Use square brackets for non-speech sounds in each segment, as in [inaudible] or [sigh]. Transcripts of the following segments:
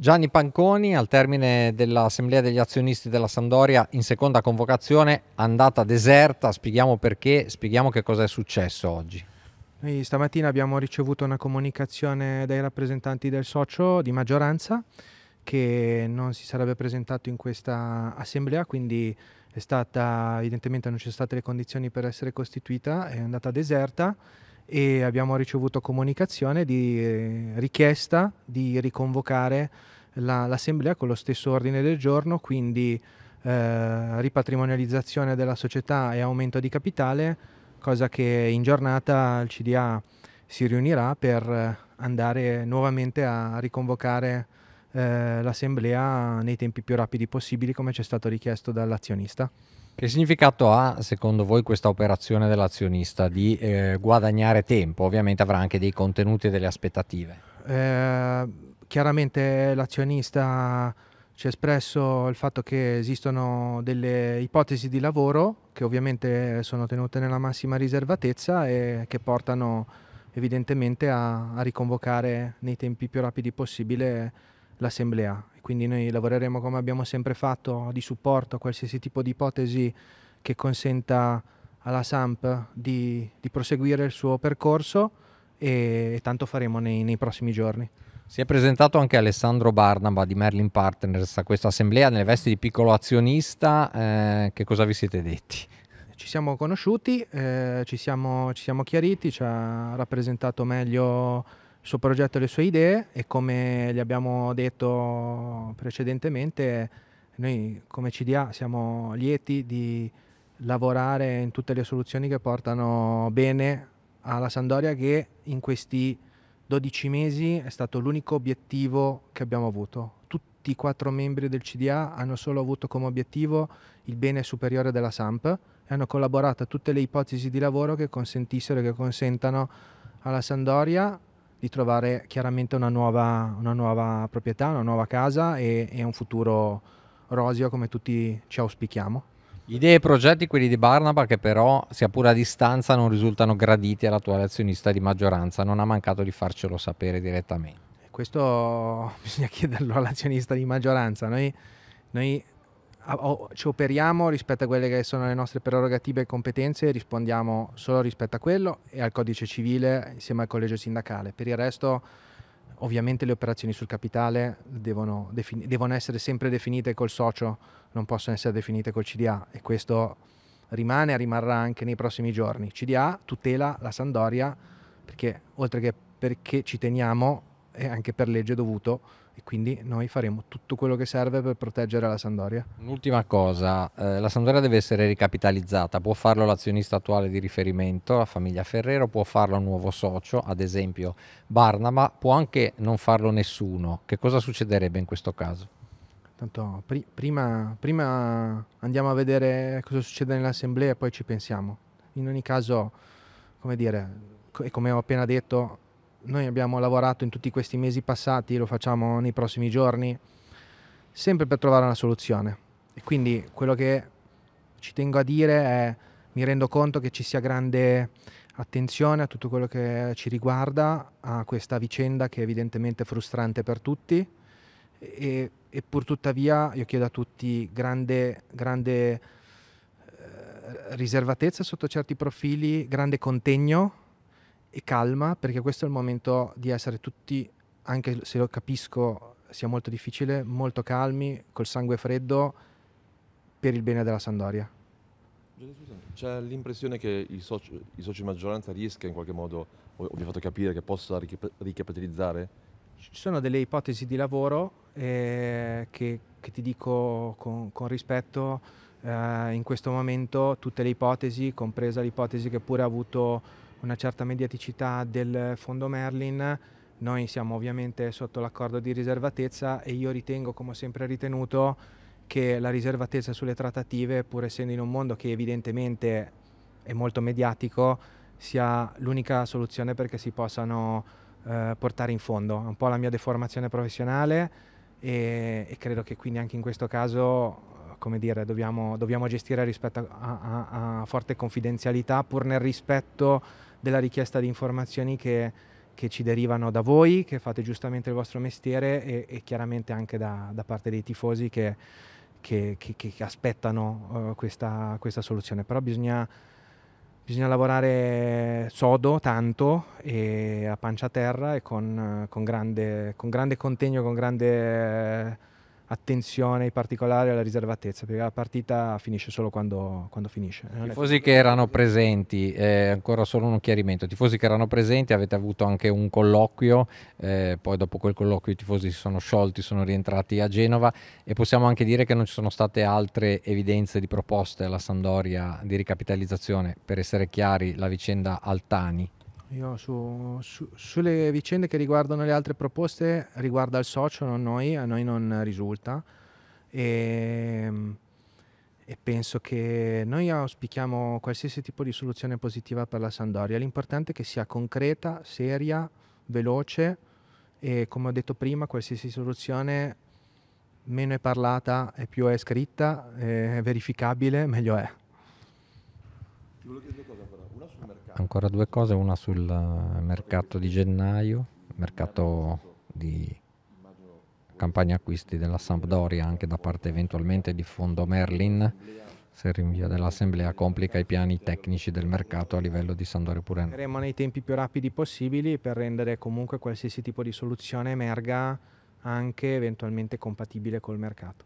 Gianni Panconi, al termine dell'assemblea degli azionisti della Sandoria in seconda convocazione, andata deserta, spieghiamo perché, spieghiamo che cosa è successo oggi. Noi stamattina abbiamo ricevuto una comunicazione dai rappresentanti del socio di maggioranza che non si sarebbe presentato in questa assemblea, quindi è stata, evidentemente non ci sono state le condizioni per essere costituita, è andata deserta e abbiamo ricevuto comunicazione di eh, richiesta di riconvocare la, l'assemblea con lo stesso ordine del giorno, quindi eh, ripatrimonializzazione della società e aumento di capitale, cosa che in giornata il CDA si riunirà per andare nuovamente a riconvocare eh, l'assemblea nei tempi più rapidi possibili come ci è stato richiesto dall'azionista. Che significato ha secondo voi questa operazione dell'azionista di eh, guadagnare tempo? Ovviamente avrà anche dei contenuti e delle aspettative. Eh, chiaramente l'azionista ci ha espresso il fatto che esistono delle ipotesi di lavoro che ovviamente sono tenute nella massima riservatezza e che portano evidentemente a, a riconvocare nei tempi più rapidi possibile l'assemblea. Quindi noi lavoreremo come abbiamo sempre fatto di supporto a qualsiasi tipo di ipotesi che consenta alla SAMP di, di proseguire il suo percorso e, tanto faremo nei, nei prossimi giorni. Si è presentato anche Alessandro Barnaba di Merlin Partners a questa assemblea nelle vesti di piccolo azionista. Eh, che cosa vi siete detti? Ci siamo conosciuti, eh, ci, siamo, ci siamo chiariti, ci ha rappresentato meglio il suo progetto e le sue idee e come gli abbiamo detto precedentemente, noi come CDA siamo lieti di lavorare in tutte le soluzioni che portano bene alla Sandoria che in questi 12 mesi è stato l'unico obiettivo che abbiamo avuto. Tutti i quattro membri del CDA hanno solo avuto come obiettivo il bene superiore della SAMP e hanno collaborato a tutte le ipotesi di lavoro che consentissero e che consentano alla Sandoria di trovare chiaramente una nuova, una nuova proprietà, una nuova casa e, e un futuro rosio come tutti ci auspichiamo. Idee e progetti quelli di Barnaba che però, sia pure a distanza, non risultano graditi all'attuale azionista di maggioranza. Non ha mancato di farcelo sapere direttamente. Questo [laughs] bisogna chiederlo all'azionista di maggioranza. Noi, noi ci operiamo rispetto a quelle che sono le nostre prerogative e competenze rispondiamo solo rispetto a quello e al codice civile insieme al collegio sindacale. Per il resto Ovviamente le operazioni sul capitale devono, devono, essere sempre definite col socio, non possono essere definite col CDA e questo rimane e rimarrà anche nei prossimi giorni. CDA tutela la Sandoria perché oltre che perché ci teniamo e anche per legge dovuto e quindi noi faremo tutto quello che serve per proteggere la Sandoria. Un'ultima cosa, eh, la Sandoria deve essere ricapitalizzata, può farlo l'azionista attuale di riferimento, la famiglia Ferrero, può farlo un nuovo socio, ad esempio Barnaba, può anche non farlo nessuno. Che cosa succederebbe in questo caso? Tanto pri prima, prima andiamo a vedere cosa succede nell'assemblea e poi ci pensiamo. In ogni caso, come dire, e come ho appena detto, noi abbiamo lavorato in tutti questi mesi passati, lo facciamo nei prossimi giorni, sempre per trovare una soluzione. E quindi quello che ci tengo a dire è mi rendo conto che ci sia grande attenzione a tutto quello che ci riguarda, a questa vicenda che è evidentemente frustrante per tutti e, e pur tuttavia io chiedo a tutti grande, grande eh, riservatezza sotto certi profili, grande contegno e calma perché questo è il momento di essere tutti, anche se lo capisco sia molto difficile, molto calmi, col sangue freddo per il bene della Sandoria. C'è l'impressione che i soci, i soci, maggioranza riesca in qualche modo, o vi ho fatto capire, che possa ricapitalizzare? Ci sono delle ipotesi di lavoro eh, che, che, ti dico con, con rispetto, eh, in questo momento tutte le ipotesi, compresa l'ipotesi che pure ha avuto una certa mediaticità del fondo Merlin, noi siamo ovviamente sotto l'accordo di riservatezza e io ritengo, come ho sempre ritenuto, che la riservatezza sulle trattative, pur essendo in un mondo che evidentemente è molto mediatico, sia l'unica soluzione perché si possano eh, portare in fondo. È un po' la mia deformazione professionale e, e credo che quindi anche in questo caso come dire, dobbiamo, dobbiamo gestire rispetto a, a, a, forte confidenzialità pur nel rispetto della richiesta di informazioni che, che, ci derivano da voi, che fate giustamente il vostro mestiere e, e chiaramente anche da, da, parte dei tifosi che, che, che aspettano uh, questa, questa soluzione. Però bisogna bisogna lavorare sodo tanto e a pancia a terra e con, con, grande, con grande contegno, con grande attenzione ai particolari e alla riservatezza, perché la partita finisce solo quando, quando finisce. I tifosi che erano presenti, eh, ancora solo un chiarimento, i tifosi che erano presenti avete avuto anche un colloquio, eh, poi dopo quel colloquio i tifosi si sono sciolti, sono rientrati a Genova e possiamo anche dire che non ci sono state altre evidenze di proposte alla Sandoria di ricapitalizzazione, per essere chiari la vicenda Altani io su, su, sulle vicende che riguardano le altre proposte riguarda il socio, non noi, a noi non risulta. E, ehm, e penso che noi auspichiamo qualsiasi tipo di soluzione positiva per la Sandoria. L'importante è che sia concreta, seria, veloce e come ho detto prima, qualsiasi soluzione meno è parlata e più è scritta, eh, è verificabile, meglio è. Ti volevo chiedere una cosa però ancora due cose, una sul eh, mercato di gennaio, mercato di campagna acquisti della Sampdoria anche da parte eventualmente di Fondo Merlin, se il rinvio dell'assemblea complica i piani tecnici del mercato a livello di Sampdoria Purena. Saremo nei tempi più rapidi possibili per rendere comunque qualsiasi tipo di soluzione emerga anche eventualmente compatibile col mercato.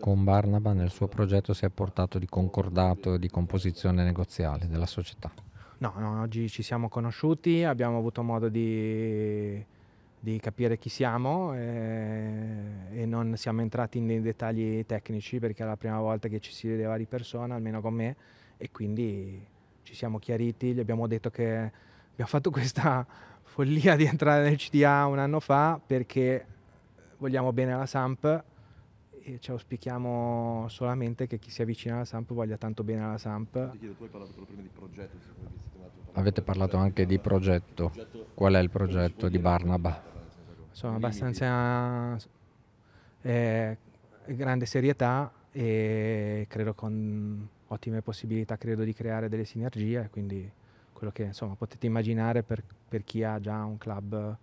Con Barnaba nel suo progetto si è portato di concordato di composizione negoziale della società. No, no, oggi ci siamo conosciuti, abbiamo avuto modo di, di capire chi siamo e, eh, e, non siamo entrati nei dettagli tecnici perché era la prima volta che ci si vedeva di persona, almeno con me, e quindi ci siamo chiariti, gli abbiamo detto che abbiamo fatto questa follia di entrare nel CDA un anno fa perché vogliamo bene alla Samp ci auspichiamo solamente che chi si avvicina alla Samp voglia tanto bene alla Samp. Chiedo, parlato progetto, Avete parlato anche di progetto. Qual è il progetto di Barnaba? Eh, Sono abbastanza eh, grande serietà e credo con ottime possibilità credo, di creare delle sinergie, quindi quello che insomma, potete immaginare per, per chi ha già un club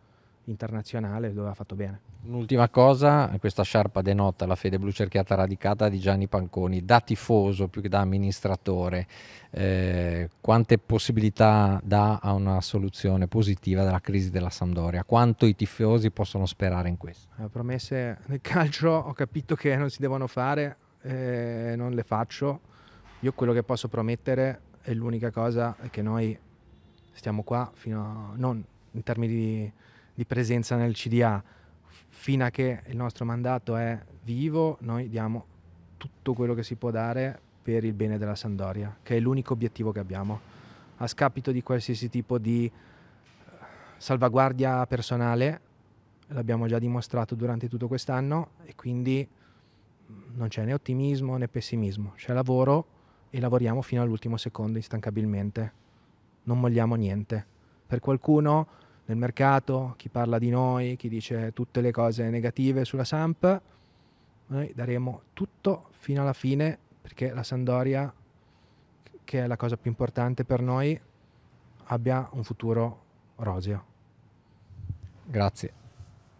internazionale dove ha fatto bene. Un'ultima cosa, questa sciarpa denota la fede blu cerchiata radicata di Gianni Panconi, da tifoso più che da amministratore, eh, quante possibilità dà a una soluzione positiva della crisi della Sampdoria? Quanto i tifosi possono sperare in questo? Le eh, promesse nel calcio ho capito che non si devono fare, eh, non le faccio, io quello che posso promettere è l'unica cosa che noi stiamo qua fino a, non in termini di di presenza nel CDA. Fino a che il nostro mandato è vivo, noi diamo tutto quello che si può dare per il bene della Sandoria, che è l'unico obiettivo che abbiamo, a scapito di qualsiasi tipo di eh, salvaguardia personale, l'abbiamo già dimostrato durante tutto quest'anno e quindi mm, non c'è né ottimismo né pessimismo, c'è lavoro e lavoriamo fino all'ultimo secondo instancabilmente, non molliamo niente. Per qualcuno nel mercato, chi parla di noi, chi dice tutte le cose negative sulla Samp. Noi daremo tutto fino alla fine perché la Sandoria, che è la cosa più importante per noi, abbia un futuro roseo. Grazie.